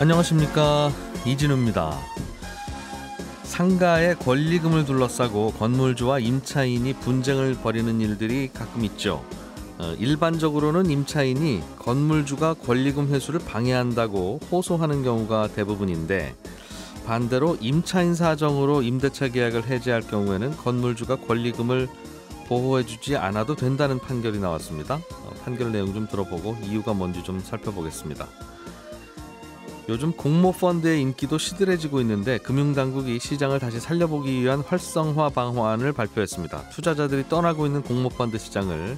안녕하십니까 이진우입니다. 상가의 권리금을 둘러싸고 건물주와 임차인이 분쟁을 벌이는 일들이 가끔 있죠. 어, 일반적으로는 임차인이 건물주가 권리금 회수를 방해한다고 호소하는 경우가 대부분인데 반대로 임차인 사정으로 임대차 계약을 해지할 경우에는 건물주가 권리금을 보호해주지 않아도 된다는 판결이 나왔습니다. 어, 판결 내용 좀 들어보고 이유가 뭔지 좀 살펴보겠습니다. 요즘 공모 펀드의 인기도 시들해지고 있는데 금융당국이 시장을 다시 살려보기 위한 활성화 방안을 발표했습니다. 투자자들이 떠나고 있는 공모 펀드 시장을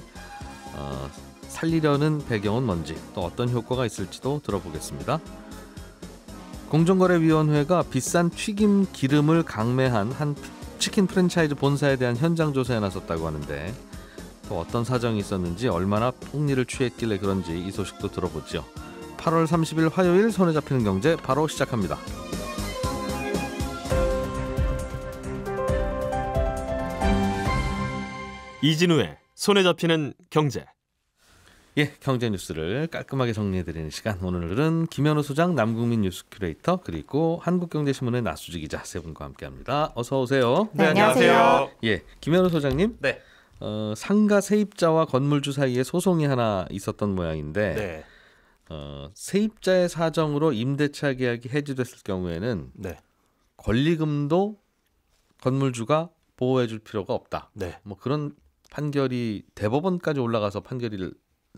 어, 살리려는 배경은 뭔지 또 어떤 효과가 있을지도 들어보겠습니다. 공정거래위원회가 비싼 튀김 기름을 강매한 한 치킨 프랜차이즈 본사에 대한 현장 조사에 나섰다고 하는데 또 어떤 사정이 있었는지 얼마나 폭리를 취했길래 그런지 이 소식도 들어보죠. 8월 30일 화요일 손에 잡히는 경제 바로 시작합니다. 이진우의 손에 잡히는 경제. 예, 경제 뉴스를 깔끔하게 정리해드리는 시간. 오늘은 김현우 소장, 남국민 뉴스 큐레이터, 그리고 한국경제신문의 나수지 기자 세 분과 함께합니다. 어서 오세요. 네, 안녕하세요. 예, 김현우 소장님. 네. 어, 상가 세입자와 건물주 사이에 소송이 하나 있었던 모양인데 네. 어, 세입자의 사정으로 임대차 계약이 해지됐을 경우에는 네. 권리금도 건물주가 보호해줄 필요가 없다. 네. 뭐 그런 판결이 대법원까지 올라가서 판결을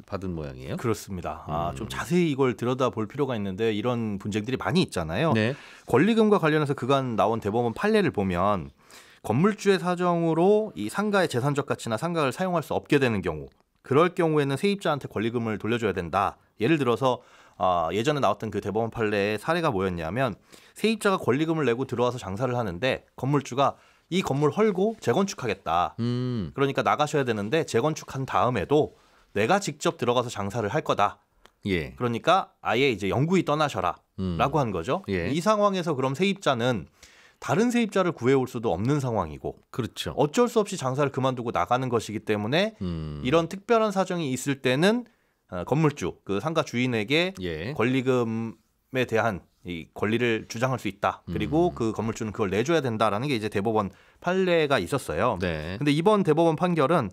받은 모양이에요. 그렇습니다. 아, 음. 좀 자세히 이걸 들여다볼 필요가 있는데 이런 분쟁들이 많이 있잖아요. 네. 권리금과 관련해서 그간 나온 대법원 판례를 보면 건물주의 사정으로 이 상가의 재산적 가치나 상가를 사용할 수 없게 되는 경우 그럴 경우에는 세입자한테 권리금을 돌려줘야 된다. 예를 들어서 어, 예전에 나왔던 그 대법원 판례의 사례가 뭐였냐면 세입자가 권리금을 내고 들어와서 장사를 하는데 건물주가 이 건물 헐고 재건축하겠다. 음. 그러니까 나가셔야 되는데 재건축한 다음에도 내가 직접 들어가서 장사를 할 거다. 예. 그러니까 아예 이제 영구히 떠나셔라라고 음. 한 거죠. 예. 이 상황에서 그럼 세입자는 다른 세입자를 구해올 수도 없는 상황이고 그렇죠. 어쩔 수 없이 장사를 그만두고 나가는 것이기 때문에 음. 이런 특별한 사정이 있을 때는 어, 건물주 그 상가 주인에게 예. 권리금에 대한 이 권리를 주장할 수 있다. 그리고 음. 그 건물주는 그걸 내줘야 된다라는 게 이제 대법원 판례가 있었어요. 네. 근데 이번 대법원 판결은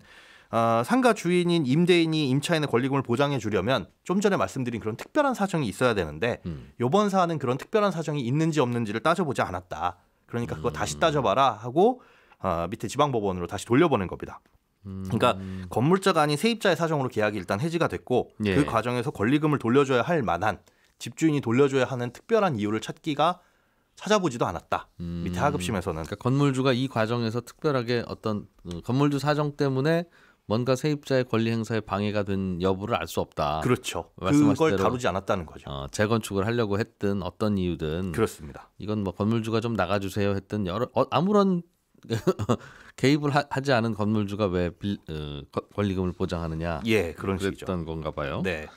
어, 상가 주인인 임대인이 임차인의 권리금을 보장해 주려면 좀 전에 말씀드린 그런 특별한 사정이 있어야 되는데 음. 이번 사안은 그런 특별한 사정이 있는지 없는지를 따져보지 않았다. 그러니까 그거 다시 음. 따져봐라 하고 어, 밑에 지방법원으로 다시 돌려보낸 겁니다. 음. 그러니까 건물자가 아닌 세입자의 사정으로 계약이 일단 해지가 됐고 그 예. 그 과정에서 권리금을 돌려줘야 할 만한 집주인이 돌려줘야 하는 특별한 이유를 찾기가 찾아보지도 않았다. 음. 밑에 하급심에서는 그러니까 건물주가 이 과정에서 특별하게 어떤 어, 건물주 사정 때문에 뭔가 세입자의 권리 행사에 방해가 된 여부를 알 수 없다. 그렇죠. 그걸 다루지 않았다는 거죠. 어, 재건축을 하려고 했든 어떤 이유든 그렇습니다. 이건 뭐 건물주가 좀 나가주세요 했든 여러 어, 아무런 개입을 하, 지 않은 건물주가 왜 빌, 어, 권리금을 보장하느냐? 예, 그런 그랬던 식이죠. 건가 봐요. 네.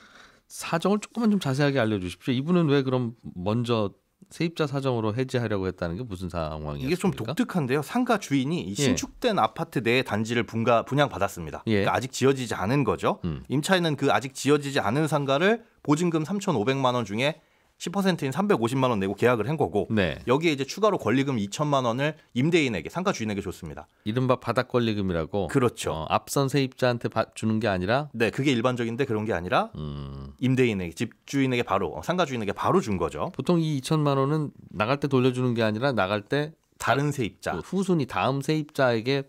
사정을 조금만 좀 자세하게 알려주십시오. 이분은 왜 그럼 먼저 세입자 사정으로 해지하려고 했다는 게 무슨 상황이에요? 이게 좀 독특한데요. 상가 주인이 예. 신축된 예. 아파트 내 단지를 분가 분양받았습니다. 예. 그러니까 아직 지어지지 않은 거죠. 음. 임차인은 그 아직 지어지지 않은 상가를 보증금 3,500만 원 중에 10%인 350만 원 내고 계약을 한 거고 네. 여기에 이제 추가로 권리금 2천만 원을 임대인에게 상가 주인에게 줬습니다. 이른바 바닥 권리금이라고. 그렇죠. 어, 앞선 세입자한테 주는 게 아니라 네, 그게 일반적인데 그런 게 아니라 음. 임대인에게 집주인에게 바로 어, 상가 주인에게 바로 준 거죠. 보통 이 2천만 원은 나갈 때 돌려주는 게 아니라 나갈 때 다른 세입자 그 후순위 다음 세입자에게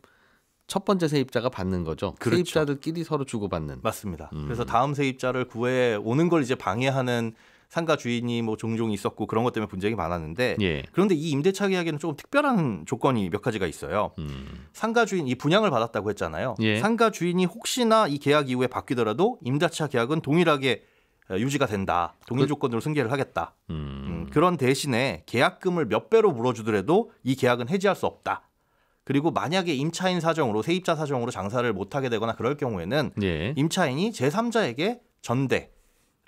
첫 번째 세입자가 받는 거죠. 그렇죠. 세입자들끼리 서로 주고받는. 맞습니다. 음. 그래서 다음 세입자를 구해 오는 걸 이제 방해하는 상가 주인이 뭐 종종 있었고 그런 것 때문에 분쟁이 많았는데 예. 그런데 이 임대차 계약에는 조금 특별한 조건이 몇 가지가 있어요. 음. 상가 주인 이 분양을 받았다고 했잖아요. 예. 상가 주인이 혹시나 이 계약 이후에 바뀌더라도 임대차 계약은 동일하게 어, 유지가 된다. 동일 그... 조건으로 승계를 하겠다. 음. 음, 그런 대신에 계약금을 몇 배로 물어주더라도 이 계약은 해지할 수 없다. 그리고 만약에 임차인 사정으로 세입자 사정으로 장사를 못하게 되거나 그럴 경우에는 예. 임차인이 제3자에게 전대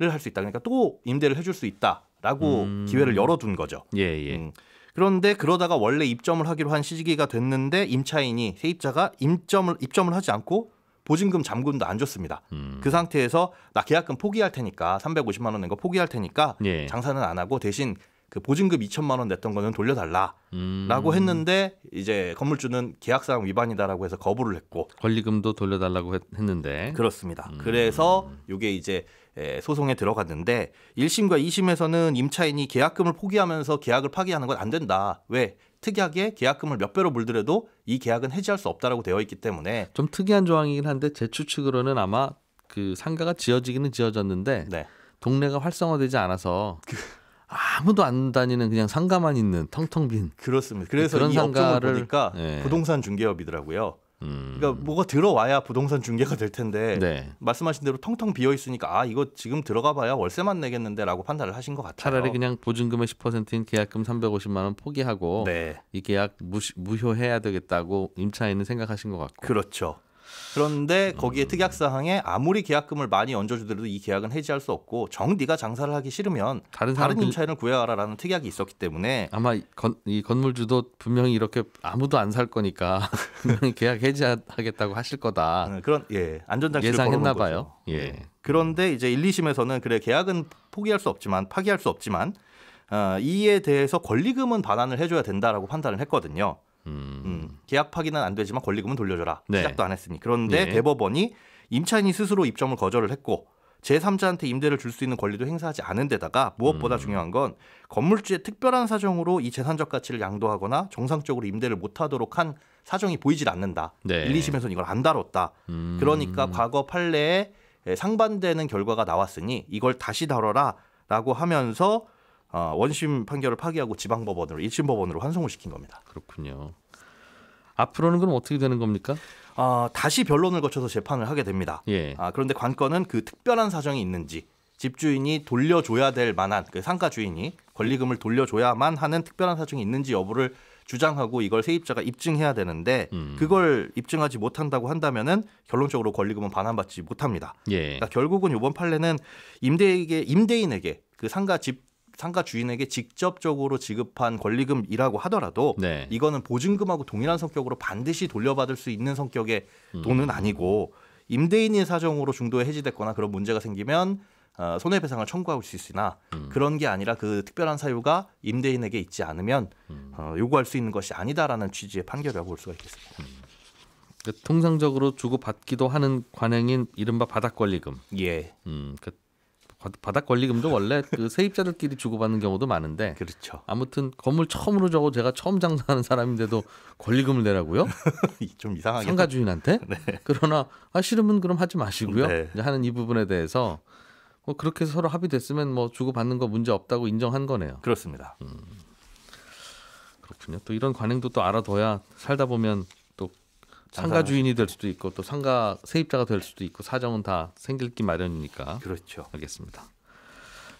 할수 있다. 그러니까 또 임대를 해줄 수 있다라고 음. 기회를 열어둔 거죠. 예, 예. 음. 그런데 그러다가 원래 입점을 하기로 한 시기가 됐는데 임차인이 세입자가 임점을 입점을 하지 않고 보증금 잔금도안 줬습니다. 음. 그 상태에서 나 계약금 포기할 테니까 350만 원낸거 포기할 테니까 예. 장사는 안 하고 대신 그 보증금 2천만 원 냈던 거는 돌려달라라고 음. 했는데 이제 건물주는 계약사항 위반이다라고 해서 거부를 했고 권리금도 돌려달라고 했, 는데 그렇습니다. 음. 그래서 이게 이제 소송에 들어갔는데 1심과 2심에서는 임차인이 계약금을 포기하면서 계약을 파기하는 건 안 된다. 왜? 특이하게 계약금을 몇 배로 물더라도 이 계약은 해지할 수 없다라고 되어 있기 때문에 좀 특이한 조항이긴 한데 제 추측으로는 아마 그 상가가 지어지기는 지어졌는데 네. 동네가 활성화되지 않아서 그 아무도 안 다니는 그냥 상가만 있는 텅텅 빈 그렇습니다. 그 그래서 그런 이 상가를 보니까 네. 부동산 중개업이더라고요. 음. 그러니까 뭐가 들어와야 부동산 중개가 될 텐데 네. 말씀하신 대로 텅텅 비어 있으니까 아 이거 지금 들어가봐야 월세만 내겠는데라고 판단을 하신 것 같아요. 차라리 그냥 보증금의 10%인 계약금 350만 원 포기하고 네. 이 계약 무시, 무효해야 되겠다고 임차인은 생각하신 것 같고 그렇죠. 그런데 음. 거기에 특약사항에 아무리 계약금을 많이 얹어주더라도 이 계약은 해지할 수 없고 정 네가 장사를 하기 싫으면 다른, 다른 임차인을 구해와라라는 특약이 있었기 때문에 아마 건, 이 건물주도 분명히 이렇게 아무도 안 살 거니까 계약 해지하겠다고 하실 거다. 네, 그런 예 안전장치를 예상했나 봐요. 거죠. 예. 예. 그런데 이제 1, 2심에서는 그래 계약은 포기할 수 없지만 파기할 수 없지만 어, 이에 대해서 권리금은 반환을 해줘야 된다라고 판단을 했거든요. 음. 음, 계약 파기는 안 되지만 권리금은 돌려줘라. 네. 시작도 안 했으니. 그런데 네. 대법원이 임차인이 스스로 입점을 거절을 했고 제3자한테 임대를 줄 수 있는 권리도 행사하지 않은 데다가 무엇보다 음. 중요한 건 건물주의 특별한 사정으로 이 재산적 가치를 양도하거나 정상적으로 임대를 못하도록 한 사정이 보이질 않는다. 네. 1, 2심에서는 이걸 안 다뤘다. 음. 그러니까 과거 판례에 상반되는 결과가 나왔으니 이걸 다시 다뤄라 라고 하면서 어, 원심 판결을 파기하고 지방법원으로 일심법원으로 환송을 시킨 겁니다. 그렇군요. 앞으로는 그럼 어떻게 되는 겁니까? 어, 다시 변론을 거쳐서 재판을 하게 됩니다. 예. 아, 그런데 관건은 그 특별한 사정이 있는지 집주인이 돌려줘야 될 만한 그 상가 주인이 권리금을 돌려줘야만 하는 특별한 사정이 있는지 여부를 주장하고 이걸 세입자가 입증해야 되는데 음. 그걸 입증하지 못한다고 한다면은 결론적으로 권리금은 반환받지 못합니다. 예. 그러니까 결국은 이번 판례는 임대에게 임대인에게 그 상가 집 상가 주인에게 직접적으로 지급한 권리금이라고 하더라도 네. 이거는 보증금하고 동일한 성격으로 반드시 돌려받을 수 있는 성격의 음. 돈은 아니고 임대인의 사정으로 중도에 해지됐거나 그런 문제가 생기면 어, 손해배상을 청구할 수 있으나 음. 그런 게 아니라 그 특별한 사유가 임대인에게 있지 않으면 음. 어, 요구할 수 있는 것이 아니다라는 취지의 판결이라고 볼 수가 있겠습니다. 음. 그러니까 통상적으로 주고받기도 하는 관행인 이른바 바닥 권리금. 예. 음, 그 바닥 권리금도 원래 그 세입자들끼리 주고받는 경우도 많은데 그렇죠. 아무튼 건물 처음으로 저거 제가 처음 장사하는 사람인데도 권리금을 내라고요? 좀 이상하게 상가 주인한테? 네. 그러나 아 싫으면 그럼 하지 마시고요. 네. 하는 이 부분에 대해서 뭐 그렇게 서로 합의됐으면 뭐 주고받는 거 문제 없다고 인정한 거네요. 그렇습니다. 음. 그렇군요. 또 이런 관행도 또 알아둬야 살다 보면 상가 주인이 될 수도 있고 또 상가 세입자가 될 수도 있고 사정은 다 생길기 마련이니까. 그렇죠. 알겠습니다.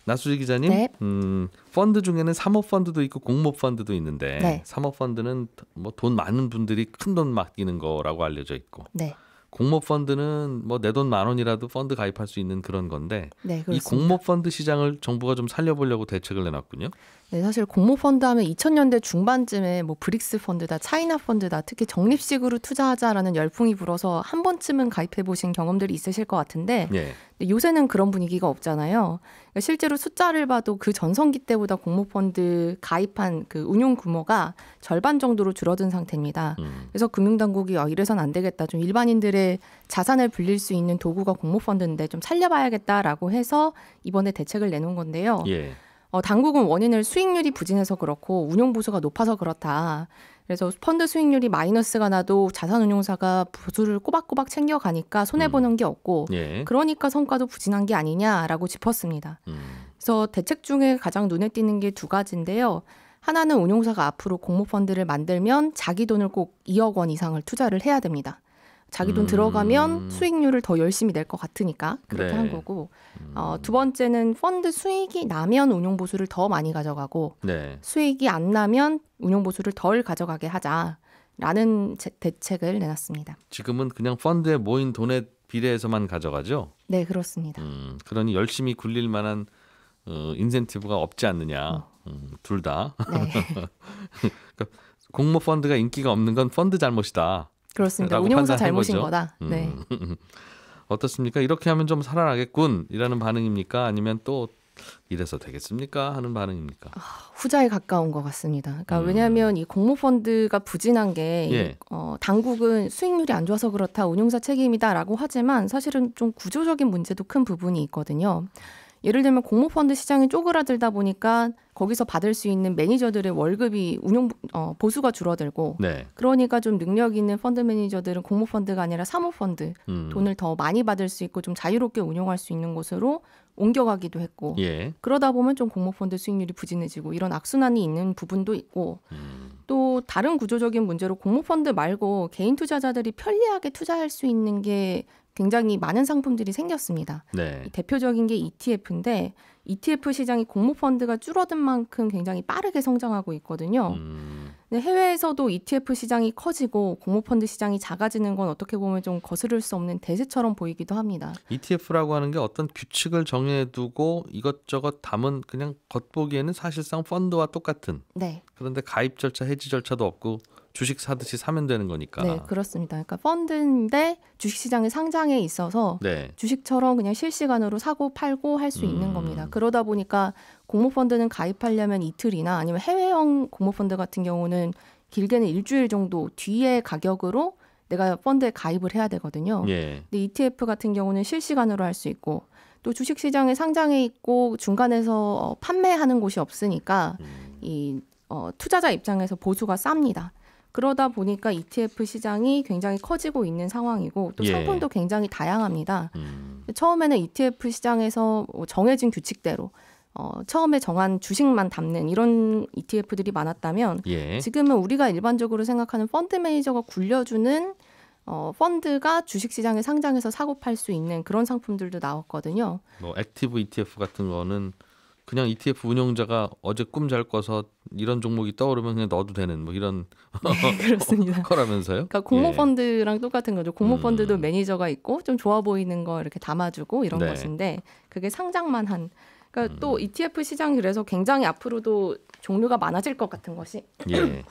나수지 기자님, 네. 음, 펀드 중에는 사모펀드도 있고 공모펀드도 있는데 네. 사모펀드는 뭐 돈 많은 분들이 큰 돈 맡기는 거라고 알려져 있고 네. 공모펀드는 뭐 내 돈 만 원이라도 펀드 가입할 수 있는 그런 건데 네, 이 공모펀드 시장을 정부가 좀 살려보려고 대책을 내놨군요. 네, 사실 공모 펀드 하면 2000년대 중반쯤에 뭐 브릭스 펀드다, 차이나 펀드다, 특히 적립식으로 투자하자라는 열풍이 불어서 한 번쯤은 가입해 보신 경험들이 있으실 것 같은데 네. 요새는 그런 분위기가 없잖아요. 그러니까 실제로 숫자를 봐도 그 전성기 때보다 공모 펀드 가입한 그 운용 규모가 절반 정도로 줄어든 상태입니다. 음. 그래서 금융당국이 아, 이래선 안 되겠다, 좀 일반인들의 자산을 불릴 수 있는 도구가 공모 펀드인데 좀 살려봐야겠다라고 해서 이번에 대책을 내놓은 건데요. 예. 어, 당국은 원인을 수익률이 부진해서 그렇고 운용 보수가 높아서 그렇다. 그래서 펀드 수익률이 마이너스가 나도 자산운용사가 보수를 꼬박꼬박 챙겨가니까 손해보는 음. 게 없고 예. 그러니까 성과도 부진한 게 아니냐라고 짚었습니다. 음. 그래서 대책 중에 가장 눈에 띄는 게 두 가지인데요. 하나는 운용사가 앞으로 공모펀드를 만들면 자기 돈을 꼭 2억 원 이상을 투자를 해야 됩니다. 자기 돈 음. 들어가면 수익률을 더 열심히 낼 것 같으니까 그렇게 네. 한 거고 음. 어, 두 번째는 펀드 수익이 나면 운용 보수를 더 많이 가져가고 네. 수익이 안 나면 운용 보수를 덜 가져가게 하자라는 제, 대책을 내놨습니다. 지금은 그냥 펀드에 모인 돈에 비례해서만 가져가죠? 네 그렇습니다. 음, 그러니 열심히 굴릴 만한 어, 인센티브가 없지 않느냐 어. 음, 둘 다. 네. 그러니까 공모 펀드가 인기가 없는 건 펀드 잘못이다. 그렇습니다. 운영사 잘못인 거죠. 거다. 음. 네. 어떻습니까? 이렇게 하면 좀 살아나겠군이라는 반응입니까? 아니면 또 이래서 되겠습니까 하는 반응입니까? 아, 후자에 가까운 것 같습니다. 그러니까 음. 왜냐하면 이 공모 펀드가 부진한 게 예. 어, 당국은 수익률이 안 좋아서 그렇다 운용사 책임이다라고 하지만 사실은 좀 구조적인 문제도 큰 부분이 있거든요. 예를 들면 공모펀드 시장이 쪼그라들다 보니까 거기서 받을 수 있는 매니저들의 월급이 운용 어, 보수가 줄어들고 네. 그러니까 좀 능력 있는 펀드 매니저들은 공모 펀드가 아니라 사모 펀드 음. 돈을 더 많이 받을 수 있고 좀 자유롭게 운용할 수 있는 곳으로 옮겨가기도 했고 예. 그러다 보면 좀 공모 펀드 수익률이 부진해지고 이런 악순환이 있는 부분도 있고 음. 또 다른 구조적인 문제로 공모 펀드 말고 개인 투자자들이 편리하게 투자할 수 있는 게 굉장히 많은 상품들이 생겼습니다. 네. 대표적인 게 ETF인데 ETF 시장이 공모 펀드가 줄어든 만큼 굉장히 빠르게 성장하고 있거든요. 음. 해외에서도 ETF 시장이 커지고 공모 펀드 시장이 작아지는 건 어떻게 보면 좀 거스를 수 없는 대세처럼 보이기도 합니다. ETF라고 하는 게 어떤 규칙을 정해두고 이것저것 담은 그냥 겉보기에는 사실상 펀드와 똑같은. 네. 그런데 가입 절차, 해지 절차도 없고 주식 사듯이 사면 되는 거니까. 네, 그렇습니다. 그러니까 펀드인데 주식시장의 상장에 있어서 네. 주식처럼 그냥 실시간으로 사고 팔고 할 수 있는 음. 겁니다. 그러다 보니까 공모펀드는 가입하려면 이틀이나 아니면 해외형 공모펀드 같은 경우는 길게는 일주일 정도 뒤에 가격으로 내가 펀드에 가입을 해야 되거든요. 예. 근데 ETF 같은 경우는 실시간으로 할 수 있고 또 주식시장에 상장해 있고 중간에서 어, 판매하는 곳이 없으니까 음. 이 어, 투자자 입장에서 보수가 쌉니다. 그러다 보니까 ETF 시장이 굉장히 커지고 있는 상황이고 또 예. 상품도 굉장히 다양합니다. 음. 처음에는 ETF 시장에서 뭐 정해진 규칙대로 어, 처음에 정한 주식만 담는 이런 ETF들이 많았다면 예. 지금은 우리가 일반적으로 생각하는 펀드 매니저가 굴려주는 어, 펀드가 주식시장에 상장해서 사고 팔 수 있는 그런 상품들도 나왔거든요. 뭐 액티브 ETF 같은 거는 그냥 ETF 운영자가 어제 꿈 잘 꿔서 이런 종목이 떠오르면 그냥 넣어도 되는 뭐 이런 네, 그렇습니다. 거라면서요? 그러니까 공모 예. 펀드랑 예. 똑같은 거죠. 공모 음. 펀드도 음. 매니저가 있고 좀 좋아 보이는 거 이렇게 담아주고 이런 네. 것인데 그게 상장만 한. 그러니까 음. 또 ETF 시장 그래서 굉장히 앞으로도 종류가 많아질 것 같은 것이. 예.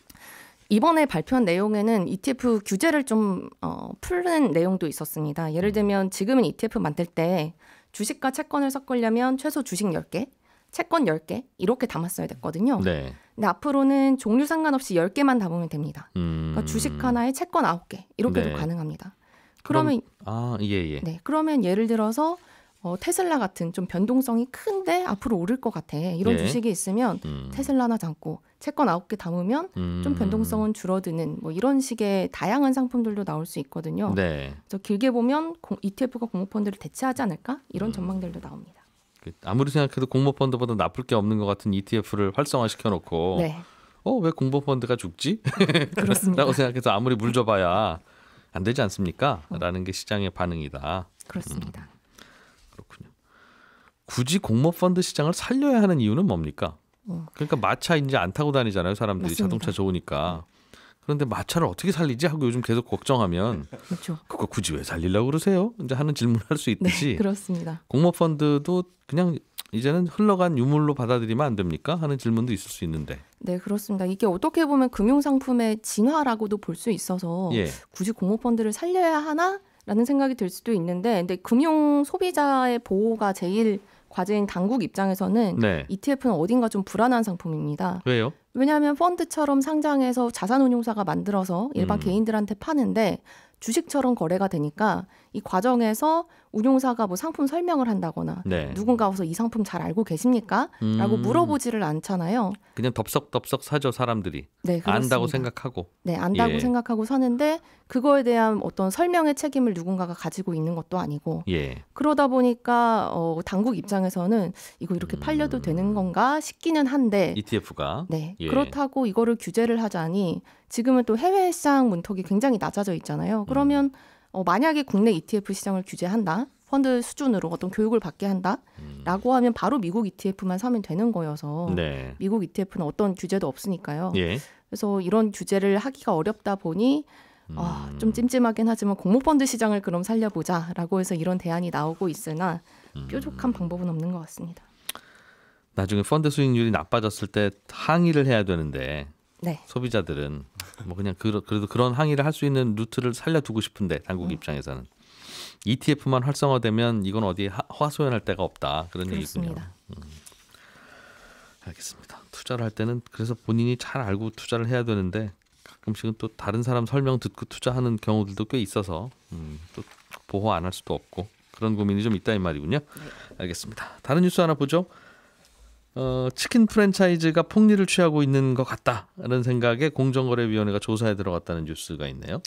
이번에 발표한 내용에는 ETF 규제를 좀 어, 푸는 내용도 있었습니다. 예를 음. 들면 지금은 ETF 만들 때 주식과 채권을 섞으려면 최소 주식 10개, 채권 10개 이렇게 담았어야 됐거든요. 네. 근데 앞으로는 종류 상관없이 10개만 담으면 됩니다. 음... 그러니까 주식 하나에 채권 9개 이렇게도 네. 가능합니다. 그러면 그럼... 아, 예, 예. 네. 그러면 예를 들어서 어, 테슬라 같은 좀 변동성이 큰데 앞으로 오를 것 같아 이런 예. 주식이 있으면 음. 테슬라나 잡고 채권 아홉 개 담으면 음. 좀 변동성은 줄어드는 뭐 이런 식의 다양한 상품들도 나올 수 있거든요. 네. 그래서 길게 보면 ETF가 공모펀드를 대체하지 않을까 이런 음. 전망들도 나옵니다. 그 아무리 생각해도 공모펀드보다 나쁠 게 없는 것 같은 ETF를 활성화시켜 놓고 네. 어왜 공모펀드가 죽지? 라고 생각해서 아무리 물줘봐야 안 되지 않습니까? 어. 라는 게 시장의 반응이다. 그렇습니다. 음. 굳이 공모 펀드 시장을 살려야 하는 이유는 뭡니까? 어. 그러니까 마차 이제 안 타고 다니잖아요 사람들이 맞습니다. 자동차 좋으니까. 그런데 마차를 어떻게 살리지 하고 요즘 계속 걱정하면 그렇죠. 그거 굳이 왜 살리려고 그러세요? 이제 하는 질문할 수 네, 있듯이 네, 그렇습니다. 공모 펀드도 그냥 이제는 흘러간 유물로 받아들이면 안 됩니까? 하는 질문도 있을 수 있는데. 네, 그렇습니다. 이게 어떻게 보면 금융 상품의 진화라고도 볼 수 있어서 예. 굳이 공모 펀드를 살려야 하나? 라는 생각이 들 수도 있는데 근데 금융 소비자의 보호가 제일 과제인 당국 입장에서는 네. ETF는 어딘가 좀 불안한 상품입니다. 왜요? 왜냐하면 펀드처럼 상장해서 자산운용사가 만들어서 일반 음. 개인들한테 파는데 주식처럼 거래가 되니까 이 과정에서 운용사가 뭐 상품 설명을 한다거나 네. 누군가 와서 이 상품 잘 알고 계십니까? 라고 음. 물어보지를 않잖아요. 그냥 덥석덥석 사죠 사람들이. 네, 안다고 생각하고. 네, 안다고 예. 생각하고 사는데 그거에 대한 어떤 설명의 책임을 누군가가 가지고 있는 것도 아니고. 예. 그러다 보니까 어, 당국 입장에서는 이거 이렇게 팔려도 음. 되는 건가 싶기는 한데 ETF가 네, 예. 그렇다고 이거를 규제를 하자니 지금은 또 해외 시장 문턱이 굉장히 낮아져 있잖아요. 그러면 음. 어, 만약에 국내 ETF 시장을 규제한다. 펀드 수준으로 어떤 교육을 받게 한다라고 음. 하면 바로 미국 ETF만 사면 되는 거여서 네. 미국 ETF는 어떤 규제도 없으니까요. 예. 그래서 이런 규제를 하기가 어렵다 보니 음. 아, 좀 음. 찜찜하긴 하지만 공모펀드 시장을 그럼 살려보자라고 해서 이런 대안이 나오고 있으나 음. 뾰족한 방법은 없는 것 같습니다. 나중에 펀드 수익률이 나빠졌을 때 항의를 해야 되는데 네. 소비자들은 뭐 그냥 그, 그래도 그런 항의를 할 수 있는 루트를 살려두고 싶은데 당국 음. 입장에서는 ETF만 활성화되면 이건 어디 화소연할 데가 없다 그런 그렇습니다. 얘기군요. 음. 알겠습니다. 투자를 할 때는 그래서 본인이 잘 알고 투자를 해야 되는데 가끔씩은 또 다른 사람 설명 듣고 투자하는 경우들도 꽤 있어서 음, 또 보호 안 할 수도 없고 그런 고민이 좀 있다 이 말이군요. 네. 알겠습니다. 다른 뉴스 하나 보죠. 어, 치킨 프랜차이즈가 폭리를 취하고 있는 것 같다라는 생각에 공정거래위원회가 조사에 들어갔다는 뉴스가 있네요.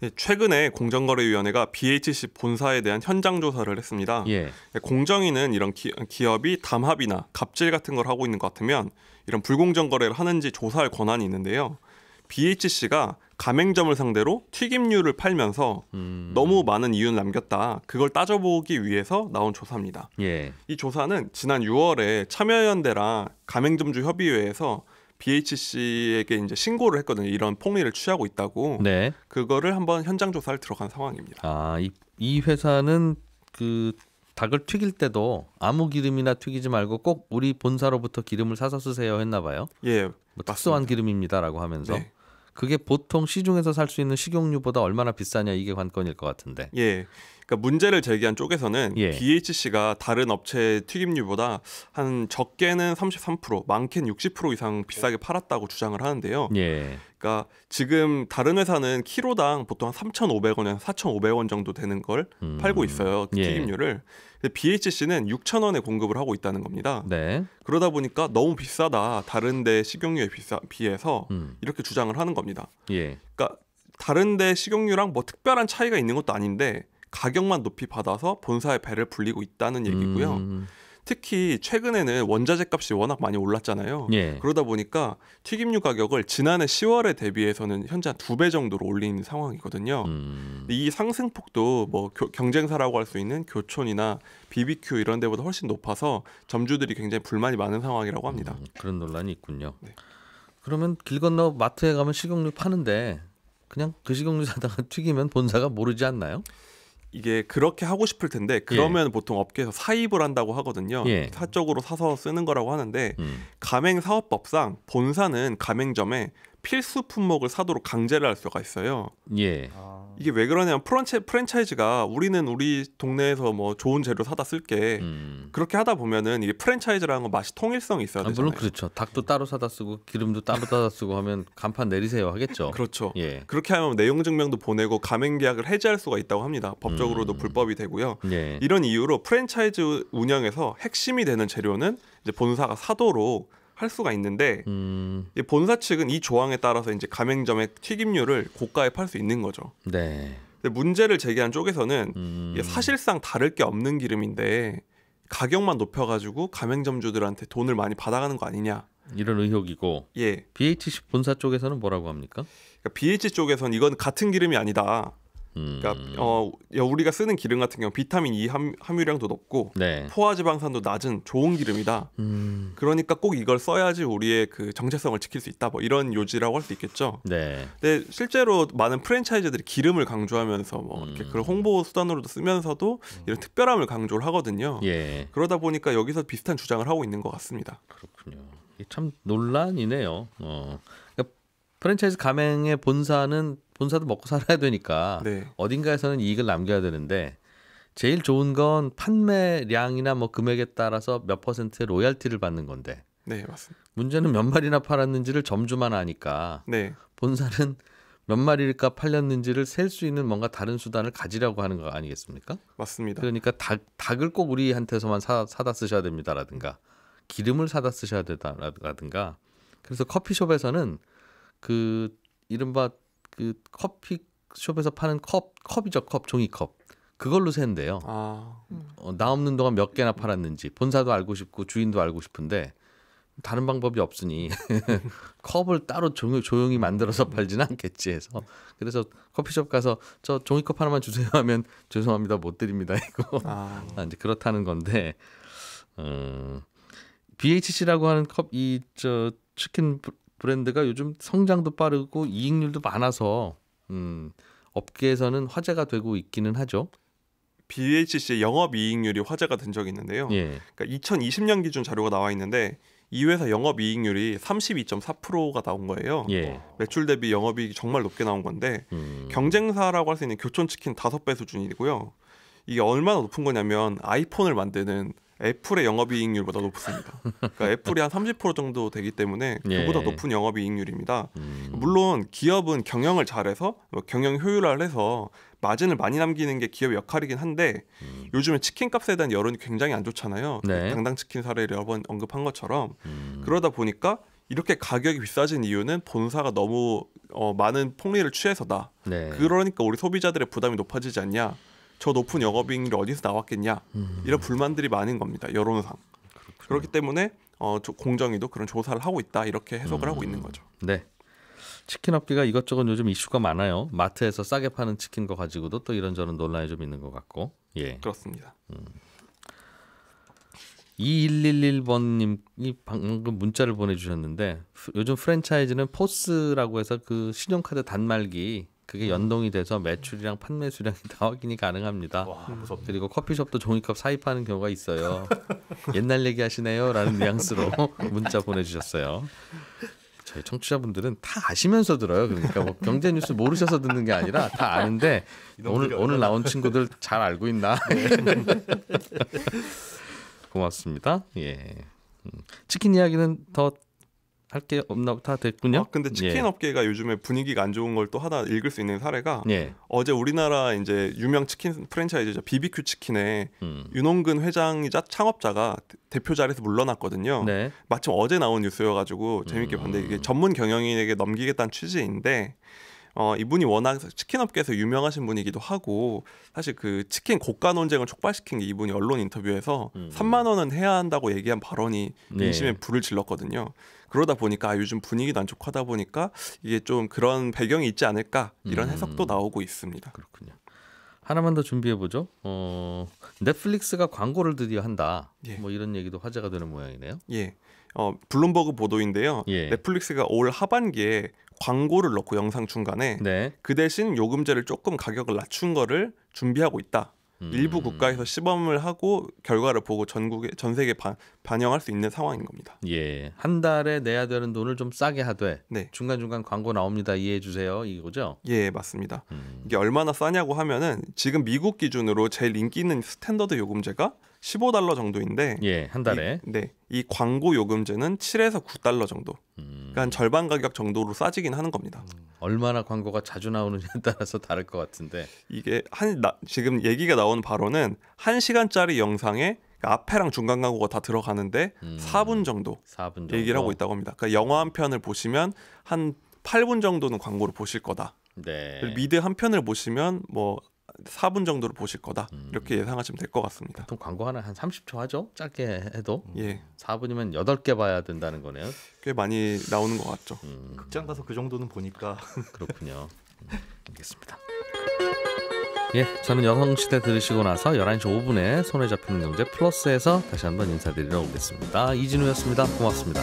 네, 최근에 공정거래위원회가 BHC 본사에 대한 현장 조사를 했습니다. 예. 네, 공정위는 이런 기, 업이 담합이나 갑질 같은 걸 하고 있는 것 같으면 이런 불공정 거래를 하는지 조사할 권한이 있는데요. BHC가 가맹점을 상대로 튀김류를 팔면서 음. 너무 많은 이윤 남겼다. 그걸 따져보기 위해서 나온 조사입니다. 예. 이 조사는 지난 6월에 참여연대랑 가맹점주 협의회에서 BHC에게 이제 신고를 했거든요. 이런 폭리를 취하고 있다고. 네. 그거를 한번 현장 조사를 들어간 상황입니다. 아, 이, 이 회사는 그 닭을 튀길 때도 아무 기름이나 튀기지 말고 꼭 우리 본사로부터 기름을 사서 쓰세요 했나 봐요. 예. 뭐 특수한 기름입니다라고 하면서. 네. 그게 보통 시중에서 살 수 있는 식용유보다 얼마나 비싸냐 이게 관건일 것 같은데. 예. 그러니까 문제를 제기한 쪽에서는 예. BHC가 다른 업체 의 튀김유보다 한 적게는 33%, 많게는 60% 이상 비싸게 팔았다고 주장을 하는데요. 예. 그러니까 지금 다른 회사는 키로당 보통 한 3,500원에서 4,500원 정도 되는 걸 음. 팔고 있어요. 예. 튀김유를. 예. BHC는 6천 원에 공급을 하고 있다는 겁니다. 네. 그러다 보니까 너무 비싸다. 다른데 식용유에 비싸, 비해서 음. 이렇게 주장을 하는 겁니다. 예. 그러니까 다른데 식용유랑 뭐 특별한 차이가 있는 것도 아닌데 가격만 높이 받아서 본사의 배를 불리고 있다는 얘기고요. 음. 특히 최근에는 원자재 값이 워낙 많이 올랐잖아요. 예. 그러다 보니까 튀김류 가격을 지난해 10월에 대비해서는 현재 한두배 정도로 올린 상황이거든요. 음. 이 상승폭도 뭐 교, 경쟁사라고 할 수 있는 교촌이나 BBQ 이런 데보다 훨씬 높아서 점주들이 굉장히 불만이 많은 상황이라고 합니다. 음, 그런 논란이 있군요. 네. 그러면 길 건너 마트에 가면 식용유 파는데 그냥 그 식용유 사다가 튀기면 본사가 모르지 않나요? 이게 그렇게 하고 싶을 텐데 예. 그러면 예. 보통 업계에서 사입을 한다고 하거든요. 예. 사적으로 사서 쓰는 거라고 하는데 음. 가맹 사업법상 본사는 가맹점에 필수 품목을 사도록 강제를 할 수가 있어요. 예. 아. 이게 왜 그러냐면 프런체, 프랜차이즈가 우리는 우리 동네에서 뭐 좋은 재료 사다 쓸게 음. 그렇게 하다 보면은 이게 프랜차이즈라는 건 맛이 통일성이 있어야 되잖아요. 아, 물론 그렇죠. 닭도 따로 사다 쓰고 기름도 따로 따다 쓰고 하면 간판 내리세요 하겠죠. 그렇죠. 예. 그렇게 하면 내용 증명도 보내고 가맹 계약을 해지할 수가 있다고 합니다. 법적으로도 음. 불법이 되고요. 예. 이런 이유로 프랜차이즈 운영에서 핵심이 되는 재료는 이제 본사가 사도록 할 수가 있는데 음. 본사 측은 이 조항에 따라서 이제 가맹점의 튀김류를 고가에 팔 수 있는 거죠. 네. 근데 문제를 제기한 쪽에서는 음. 사실상 다를 게 없는 기름인데 가격만 높여가지고 가맹점주들한테 돈을 많이 받아가는 거 아니냐. 이런 의혹이고. 예. BH 본사 쪽에서는 뭐라고 합니까? 그러니까 BH 쪽에서는 이건 같은 기름이 아니다. 그러니까 음. 어 우리가 쓰는 기름 같은 경우 비타민 E 함, 함유량도 높고 네. 포화지방산도 낮은 좋은 기름이다. 음. 그러니까 꼭 이걸 써야지 우리의 그 정체성을 지킬 수 있다. 뭐 이런 요지라고 할 수 있겠죠. 네. 근데 실제로 많은 프랜차이즈들이 기름을 강조하면서 뭐 이렇게 음. 그런 홍보 수단으로도 쓰면서도 음. 이런 특별함을 강조를 하거든요. 예. 그러다 보니까 여기서 비슷한 주장을 하고 있는 것 같습니다. 그렇군요. 참 논란이네요. 어. 프랜차이즈 가맹의 본사는 본사도 먹고 살아야 되니까 네. 어딘가에서는 이익을 남겨야 되는데 제일 좋은 건 판매량이나 뭐 금액에 따라서 몇 퍼센트의 로얄티를 받는 건데. 네, 맞습니다. 문제는 몇 마리나 팔았는지를 점주만 아니까 네. 본사는 몇 마리일까 팔렸는지를 셀 수 있는 뭔가 다른 수단을 가지려고 하는 거 아니겠습니까? 맞습니다. 그러니까 닭, 닭을 꼭 우리한테서만 사, 사다 쓰셔야 됩니다라든가 기름을 사다 쓰셔야 되다라든가 그래서 커피숍에서는 그 이른바 그 커피 숍에서 파는 컵 컵이죠 컵 종이컵 그걸로 샌대요. 아. 어, 나 없는 동안 몇 개나 팔았는지 본사도 알고 싶고 주인도 알고 싶은데 다른 방법이 없으니 컵을 따로 조용히, 조용히 만들어서 팔지는 않겠지 해서 그래서 커피숍 가서 저 종이컵 하나만 주세요 하면 죄송합니다 못 드립니다 이거 아. 아, 이제 그렇다는 건데 음, 어, BHC라고 하는 컵 이 저 치킨 브랜드가 요즘 성장도 빠르고 이익률도 많아서 음, 업계에서는 화제가 되고 있기는 하죠. BHC의 영업 이익률이 화제가 된 적이 있는데요. 예. 그러니까 2020년 기준 자료가 나와 있는데 이 회사 영업 이익률이 32.4%가 나온 거예요. 예. 매출 대비 영업 이익이 정말 높게 나온 건데 음. 경쟁사라고 할 수 있는 교촌 치킨 다섯 배 수준이고요. 이게 얼마나 높은 거냐면 아이폰을 만드는 애플의 영업이익률보다 높습니다. 그러니까 애플이 한 30% 정도 되기 때문에 그보다 예. 높은 영업이익률입니다. 음. 물론 기업은 경영을 잘해서 뭐 경영 효율화를 해서 마진을 많이 남기는 게 기업의 역할이긴 한데 음. 요즘에 치킨 값에 대한 여론이 굉장히 안 좋잖아요. 네. 당당 치킨 사례를 여러 번 언급한 것처럼 음. 그러다 보니까 이렇게 가격이 비싸진 이유는 본사가 너무 어, 많은 폭리를 취해서다. 네. 그러니까 우리 소비자들의 부담이 높아지지 않냐. 저 높은 영업이익률이 어디서 나왔겠냐 음. 이런 불만들이 많은 겁니다 여론상 그렇군요. 그렇기 때문에 어, 공정위도 그런 조사를 하고 있다 이렇게 해석을 음. 하고 있는 거죠. 네. 치킨 업계가 이것저것 요즘 이슈가 많아요. 마트에서 싸게 파는 치킨 거 가지고도 또 이런저런 논란이 좀 있는 것 같고. 예. 그렇습니다. 음. 2111번님이 방금 문자를 보내주셨는데 요즘 프랜차이즈는 포스라고 해서 그 신용카드 단말기 그게 연동이 돼서 매출이랑 판매 수량이 다 확인이 가능합니다. 와, 음. 그리고 커피숍도 종이컵 사입하는 경우가 있어요. 옛날 얘기 하시네요라는 뉘앙스로 문자 보내주셨어요. 저희 청취자분들은 다 아시면서 들어요. 그러니까 뭐 경제 뉴스 모르셔서 듣는 게 아니라 다 아는데 오늘 오늘 나온 친구들 잘 알고 있나? 네. 고맙습니다. 예. 음. 치킨 이야기는 더 할게 없나 다 됐군요. 아, 근데 치킨 예. 업계가 요즘에 분위기가 안 좋은 걸 또 하나 읽을 수 있는 사례가 예. 어제 우리나라 이제 유명 치킨 프랜차이즈죠 BBQ 치킨의 음. 윤홍근 회장이자 창업자가 대표 자리에서 물러났거든요. 네. 마침 어제 나온 뉴스여가지고 재밌게 음. 봤는데 이게 음. 전문 경영인에게 넘기겠다는 취지인데 어, 이분이 워낙 치킨 업계에서 유명하신 분이기도 하고 사실 그 치킨 고가 논쟁을 촉발시킨 게 이분이 언론 인터뷰에서 음. 3만 원은 해야 한다고 얘기한 발언이 네. 민심에 네. 불을 질렀거든요. 그러다 보니까 아, 요즘 분위기도 안 좋고 하다 보니까 이게 좀 그런 배경이 있지 않을까 이런 음. 해석도 나오고 있습니다. 그렇군요. 하나만 더 준비해 보죠. 어, 넷플릭스가 광고를 드디어 한다. 예. 뭐 이런 얘기도 화제가 되는 모양이네요. 예. 어, 블룸버그 보도인데요. 예. 넷플릭스가 올 하반기에 광고를 넣고 영상 중간에 네. 그 대신 요금제를 조금 가격을 낮춘 거를 준비하고 있다. 음. 일부 국가에서 시범을 하고 결과를 보고 전국에 전 세계 바, 반영할 수 있는 상황인 겁니다. 예, 한 달에 내야 되는 돈을 좀 싸게 하되 네. 중간 중간 광고 나옵니다. 이해해 주세요. 이거죠? 예, 맞습니다. 음. 이게 얼마나 싸냐고 하면은 지금 미국 기준으로 제일 인기 있는 스탠더드 요금제가 15달러 정도인데 예, 한 달에. 이, 네. 이 광고 요금제는 7에서 9달러 정도. 음. 그러니까 절반 가격 정도로 싸지긴 하는 겁니다. 음. 얼마나 광고가 자주 나오느냐에 따라서 다를 것 같은데. 이게 한 나, 지금 얘기가 나온 바로는 1시간짜리 영상에 그러니까 앞에랑 중간 광고가 다 들어가는데 음. 4분 정도, 4분 정도 얘기를 하고 있다고 합니다. 그러니까 영화 한 편을 보시면 한 8분 정도는 광고를 보실 거다. 네. 미드 한 편을 보시면 뭐 4분 정도로 보실 거다 음. 이렇게 예상하시면 될 것 같습니다. 보통 광고 하나 한 30초 하죠? 짧게 해도 음. 예. 4분이면 8개 봐야 된다는 거네요. 꽤 많이 나오는 것 같죠. 음. 극장 가서 그 정도는 보니까 그렇군요. 음, 알겠습니다. 예, 저는 여성시대 들으시고 나서 11시 5분에 손에 잡히는 경제 플러스에서 다시 한번 인사드리러 오겠습니다. 이진우였습니다. 고맙습니다.